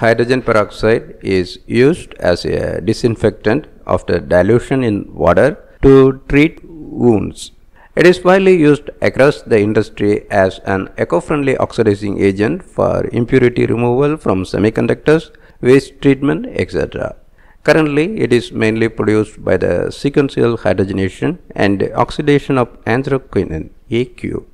hydrogen peroxide is used as a disinfectant after dilution in water to treat wounds. It is widely used across the industry as an eco-friendly oxidizing agent for impurity removal from semiconductors, waste treatment, etc. Currently, it is mainly produced by the sequential hydrogenation and oxidation of anthraquinone, AQ.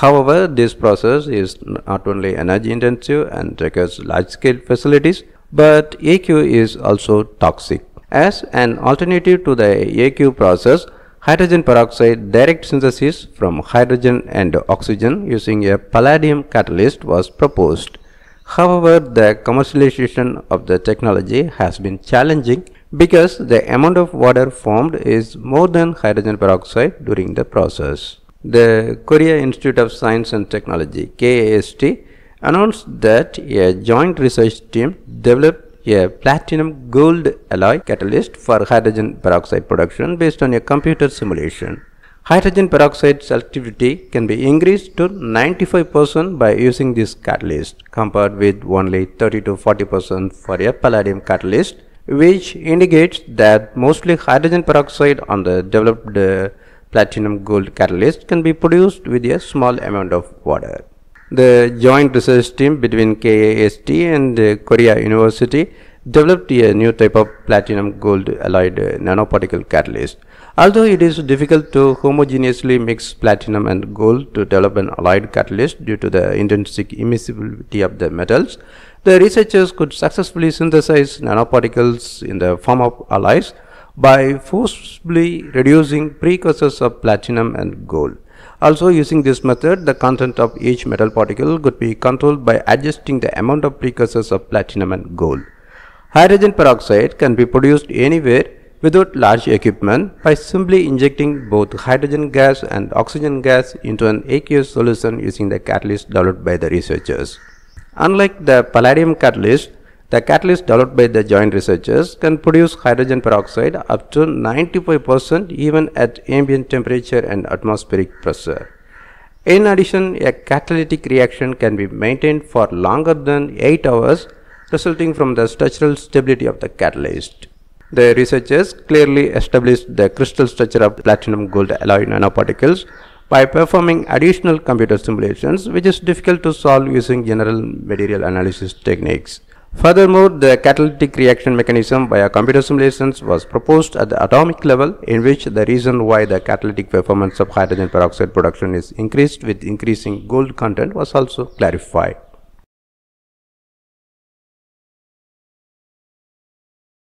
However, this process is not only energy intensive and requires large scale facilities, but AQ is also toxic. As an alternative to the AQ process, hydrogen peroxide direct synthesis from hydrogen and oxygen using a palladium catalyst was proposed. However, the commercialization of the technology has been challenging because the amount of water formed is more than hydrogen peroxide during the process the Korea Institute of Science and Technology KAST announced that a joint research team developed a platinum gold alloy catalyst for hydrogen peroxide production based on a computer simulation. Hydrogen peroxide selectivity can be increased to 95% by using this catalyst compared with only 30 to 40% for a palladium catalyst which indicates that mostly hydrogen peroxide on the developed uh, platinum gold catalyst can be produced with a small amount of water. The joint research team between KAST and uh, Korea University developed a new type of platinum gold alloyed uh, nanoparticle catalyst. Although it is difficult to homogeneously mix platinum and gold to develop an alloyed catalyst due to the intrinsic immiscibility of the metals, the researchers could successfully synthesize nanoparticles in the form of alloys by forcibly reducing precursors of platinum and gold. Also using this method, the content of each metal particle could be controlled by adjusting the amount of precursors of platinum and gold. Hydrogen peroxide can be produced anywhere without large equipment by simply injecting both hydrogen gas and oxygen gas into an aqueous solution using the catalyst developed by the researchers. Unlike the palladium catalyst, the catalyst developed by the joint researchers can produce hydrogen peroxide up to 95% even at ambient temperature and atmospheric pressure. In addition, a catalytic reaction can be maintained for longer than 8 hours resulting from the structural stability of the catalyst. The researchers clearly established the crystal structure of platinum gold alloy nanoparticles by performing additional computer simulations which is difficult to solve using general material analysis techniques. Furthermore, the catalytic reaction mechanism via computer simulations was proposed at the atomic level in which the reason why the catalytic performance of hydrogen peroxide production is increased with increasing gold content was also clarified.